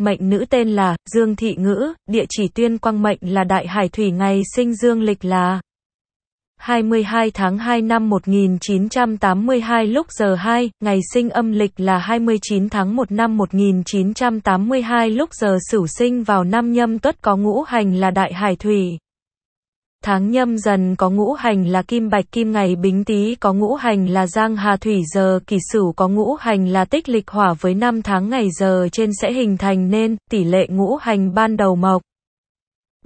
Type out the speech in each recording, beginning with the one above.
Mệnh nữ tên là Dương Thị Ngữ, địa chỉ tuyên quang mệnh là Đại Hải Thủy ngày sinh dương lịch là 22 tháng 2 năm 1982 lúc giờ 2, ngày sinh âm lịch là 29 tháng 1 năm 1982 lúc giờ sửu sinh vào năm nhâm tuất có ngũ hành là Đại Hải Thủy. Tháng nhâm dần có ngũ hành là kim bạch kim ngày bính tý có ngũ hành là giang hà thủy giờ kỷ sửu có ngũ hành là tích lịch hỏa với năm tháng ngày giờ trên sẽ hình thành nên tỷ lệ ngũ hành ban đầu mộc.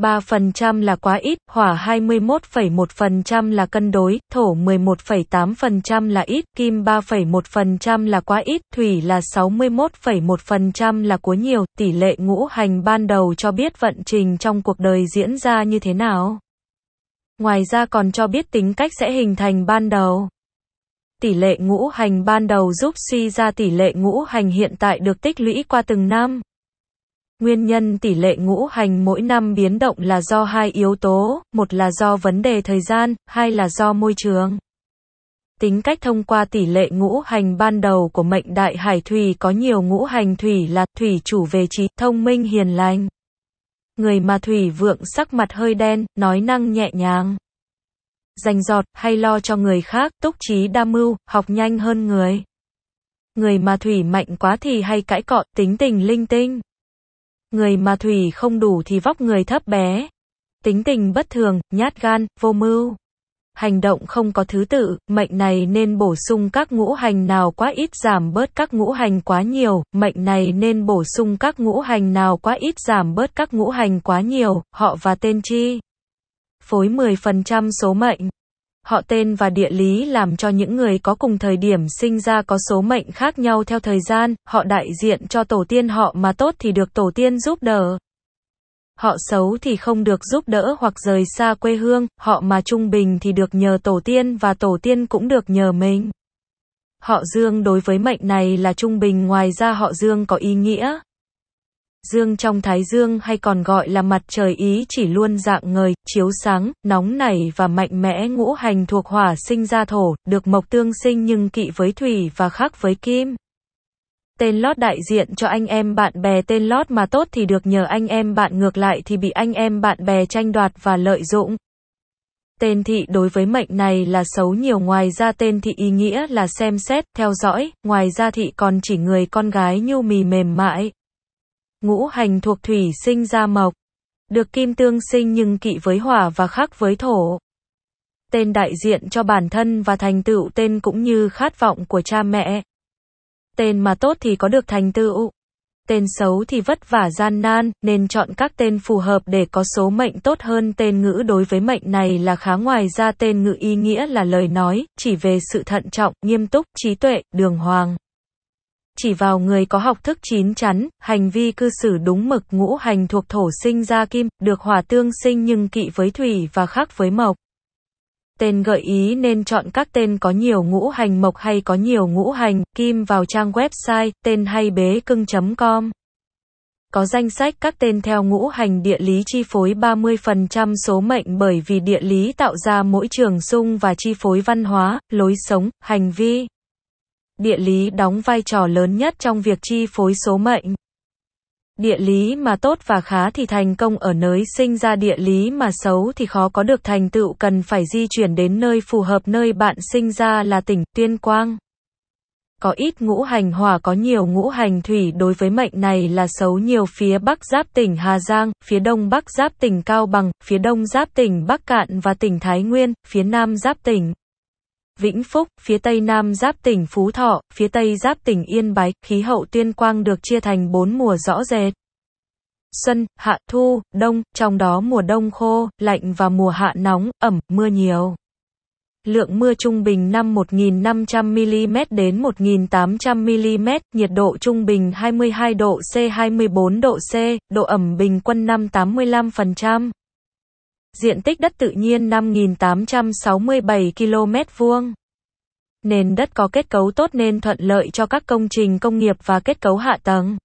3% là quá ít, hỏa 21,1% là cân đối, thổ 11,8% là ít, kim 3,1% là quá ít, thủy là 61,1% là quá nhiều. Tỷ lệ ngũ hành ban đầu cho biết vận trình trong cuộc đời diễn ra như thế nào. Ngoài ra còn cho biết tính cách sẽ hình thành ban đầu. Tỷ lệ ngũ hành ban đầu giúp suy ra tỷ lệ ngũ hành hiện tại được tích lũy qua từng năm. Nguyên nhân tỷ lệ ngũ hành mỗi năm biến động là do hai yếu tố, một là do vấn đề thời gian, hai là do môi trường. Tính cách thông qua tỷ lệ ngũ hành ban đầu của mệnh đại hải thủy có nhiều ngũ hành thủy là thủy chủ về trí, thông minh hiền lành người mà Thủy Vượng sắc mặt hơi đen, nói năng nhẹ nhàng. Dành giọt, hay lo cho người khác, túc trí đa mưu, học nhanh hơn người. Người mà Thủy mạnh quá thì hay cãi cọ, tính tình linh tinh. Người mà Thủy không đủ thì vóc người thấp bé. Tính tình bất thường, nhát gan, vô mưu hành động không có thứ tự, mệnh này nên bổ sung các ngũ hành nào quá ít giảm bớt các ngũ hành quá nhiều, mệnh này nên bổ sung các ngũ hành nào quá ít giảm bớt các ngũ hành quá nhiều, họ và tên chi. Phối 10% số mệnh Họ tên và địa lý làm cho những người có cùng thời điểm sinh ra có số mệnh khác nhau theo thời gian, họ đại diện cho tổ tiên họ mà tốt thì được tổ tiên giúp đỡ. Họ xấu thì không được giúp đỡ hoặc rời xa quê hương, họ mà trung bình thì được nhờ tổ tiên và tổ tiên cũng được nhờ mình. Họ dương đối với mệnh này là trung bình ngoài ra họ dương có ý nghĩa. Dương trong thái dương hay còn gọi là mặt trời ý chỉ luôn dạng ngời, chiếu sáng, nóng nảy và mạnh mẽ ngũ hành thuộc hỏa sinh ra thổ, được mộc tương sinh nhưng kỵ với thủy và khác với kim. Tên lót đại diện cho anh em bạn bè tên lót mà tốt thì được nhờ anh em bạn ngược lại thì bị anh em bạn bè tranh đoạt và lợi dụng. Tên thị đối với mệnh này là xấu nhiều ngoài ra tên thị ý nghĩa là xem xét, theo dõi, ngoài ra thị còn chỉ người con gái nhu mì mềm mại. Ngũ hành thuộc thủy sinh ra mộc, được kim tương sinh nhưng kỵ với hỏa và khắc với thổ. Tên đại diện cho bản thân và thành tựu tên cũng như khát vọng của cha mẹ tên mà tốt thì có được thành tựu. Tên xấu thì vất vả gian nan, nên chọn các tên phù hợp để có số mệnh tốt hơn tên ngữ đối với mệnh này là khá ngoài ra tên ngữ ý nghĩa là lời nói, chỉ về sự thận trọng, nghiêm túc, trí tuệ, đường hoàng chỉ vào người có học thức chín chắn, hành vi cư xử đúng mực ngũ hành thuộc thổ sinh ra kim, được hỏa tương sinh nhưng kỵ với thủy và khác với mộc. Tên gợi ý nên chọn các tên có nhiều ngũ hành mộc hay có nhiều ngũ hành kim vào trang website tên hay bế cưng.com. Có danh sách các tên theo ngũ hành địa lý chi phối 30% số mệnh bởi vì địa lý tạo ra mỗi trường xung và chi phối văn hóa, lối sống, hành vi. Địa lý đóng vai trò lớn nhất trong việc chi phối số mệnh. Địa lý mà tốt và khá thì thành công ở nơi sinh ra địa lý mà xấu thì khó có được thành tựu cần phải di chuyển đến nơi phù hợp nơi bạn sinh ra là tỉnh Tuyên Quang. Có ít ngũ hành hỏa có nhiều ngũ hành thủy đối với mệnh này là xấu nhiều phía bắc giáp tỉnh Hà Giang, phía đông bắc giáp tỉnh Cao Bằng, phía đông giáp tỉnh Bắc Cạn và tỉnh Thái Nguyên, phía nam giáp tỉnh Vĩnh Phúc, phía tây nam giáp tỉnh Phú Thọ, phía tây giáp tỉnh Yên Bái, khí hậu tuyên quang được chia thành bốn mùa rõ rệt. Xuân, hạ, thu, đông, trong đó mùa đông khô, lạnh và mùa hạ nóng, ẩm, mưa nhiều. Lượng mưa trung bình năm 1.500mm đến 1.800mm, nhiệt độ trung bình 22 độ C 24 độ C, độ ẩm bình quân năm 85%. Diện tích đất tự nhiên 5.867 km vuông. Nền đất có kết cấu tốt nên thuận lợi cho các công trình công nghiệp và kết cấu hạ tầng.